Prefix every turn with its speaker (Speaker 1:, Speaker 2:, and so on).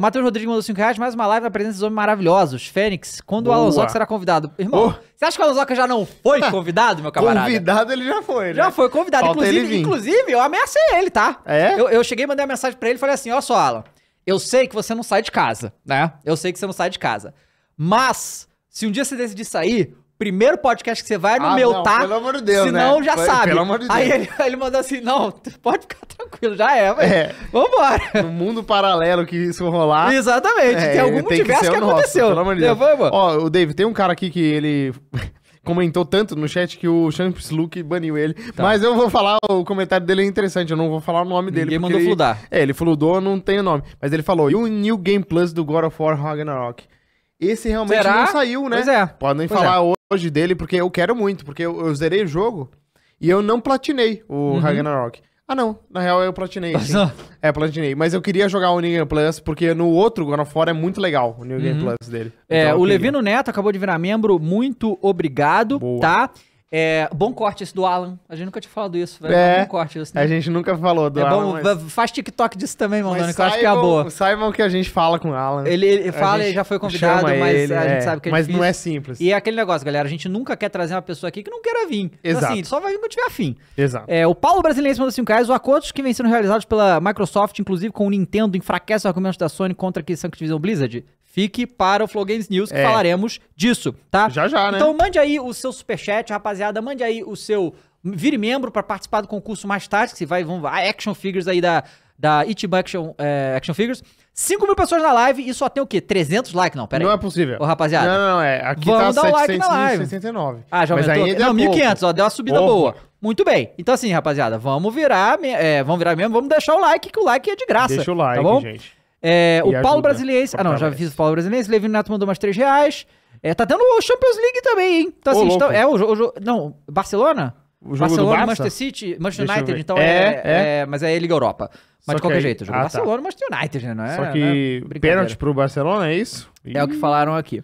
Speaker 1: O Matheus Rodrigues mandou 5 reais, mais uma live na presença dos homens maravilhosos. Fênix, quando Boa. o Alonsoca será convidado? Irmão, oh. você acha que o Alonsoca já não foi convidado, meu camarada? convidado ele já foi, né? Já foi convidado. Falta inclusive, inclusive, eu ameacei ele, tá? Ah, é? Eu, eu cheguei, mandei uma mensagem pra ele e falei assim, olha só, Alan, eu sei que você não sai de casa, né? Eu sei que você não sai de casa. Mas, se um dia você decidir sair, primeiro podcast que você vai no ah, meu, não, tá? Pelo amor de Deus, Senão né? já Foi, sabe. Pelo amor de Deus. Aí ele, ele mandou assim:
Speaker 2: não, pode ficar tranquilo, já é, mas é. vambora. No mundo paralelo que isso rolar. Exatamente, é, tem algum tem universo que, que aconteceu. pelo amor de Deus. Vamos. Ó, o Dave, tem um cara aqui que ele. comentou tanto no chat que o Champs Luke baniu ele. Tá. Mas eu vou falar, o comentário dele é interessante, eu não vou falar o nome Ninguém dele. Mandou ele mandou fludar. É, ele fludou, não tem nome. Mas ele falou, e o New Game Plus do God of War Ragnarok? Esse realmente Será? não saiu, né? Pois é. Podem pois falar é. hoje dele, porque eu quero muito, porque eu, eu zerei o jogo e eu não platinei o uhum. Ragnarok. Ah, não. Na real, eu platinei. é, platinei. Mas eu queria jogar o New Game Plus, porque no outro, agora fora, é muito legal o New Game uhum. Plus dele. É, então, o queria. Levino
Speaker 1: Neto acabou de virar membro. Muito obrigado, Boa. tá? É, bom corte esse do Alan. A gente nunca tinha falado isso, velho. É, bom corte
Speaker 2: isso. Né? A gente nunca falou do é Alan. Bom, mas...
Speaker 1: Faz TikTok disso também, mano, que eu acho que é a boa.
Speaker 2: Saibam que a gente fala com o Alan. Ele, ele fala, ele já foi convidado, mas ele, a gente é, sabe que é Mas difícil. não é simples.
Speaker 1: E é aquele negócio, galera. A gente nunca quer trazer uma pessoa aqui que não queira vir. Exato. Então, assim, só vai vir quando tiver afim. Exato. É, o Paulo Brasileiro mandou 5 reais. Os acordos que vêm sendo realizados pela Microsoft, inclusive com o Nintendo, enfraquecem os argumentos da Sony contra a aquisição que Activision Blizzard. Fique para o Flow Games News, que é. falaremos disso, tá? Já, já, né? Então mande aí o seu superchat, rapaziada. Mande aí o seu... Vire membro para participar do concurso mais tarde, que se vai... Vão, action figures aí da da Ichiban Action, é, Action Figures. 5 mil pessoas na live e só tem o quê? 300 likes? Não, pera aí. Não é possível. Ô, rapaziada. Não, não, é. Aqui vamos tá dar 700, like na live.
Speaker 2: 69. Ah, já aumentou? Mas ainda é não, é 1.500, ó. Deu uma subida Porra. boa.
Speaker 1: Muito bem. Então assim, rapaziada, vamos virar, é, vamos virar mesmo, vamos deixar o like, que o like é de graça. Deixa o like, tá bom? gente. É, o ajuda. Paulo Brasiliense. Ah, não, já fiz o Paulo Brasiliense. Levino Neto mandou mais 3 reais. É, tá tendo o Champions League também, hein? Então, assim, Ô, então, é o, jogo Não, Barcelona? O jogo Barcelona, Manchester City, Manchester Deixa United, então é, é, é,
Speaker 2: é, Mas é Liga Europa. Mas de qualquer aí, jeito, jogo ah, Barcelona, tá.
Speaker 1: Manchester United, né? Não é, Só que né? pênalti
Speaker 2: pro Barcelona, é isso? É o que falaram aqui.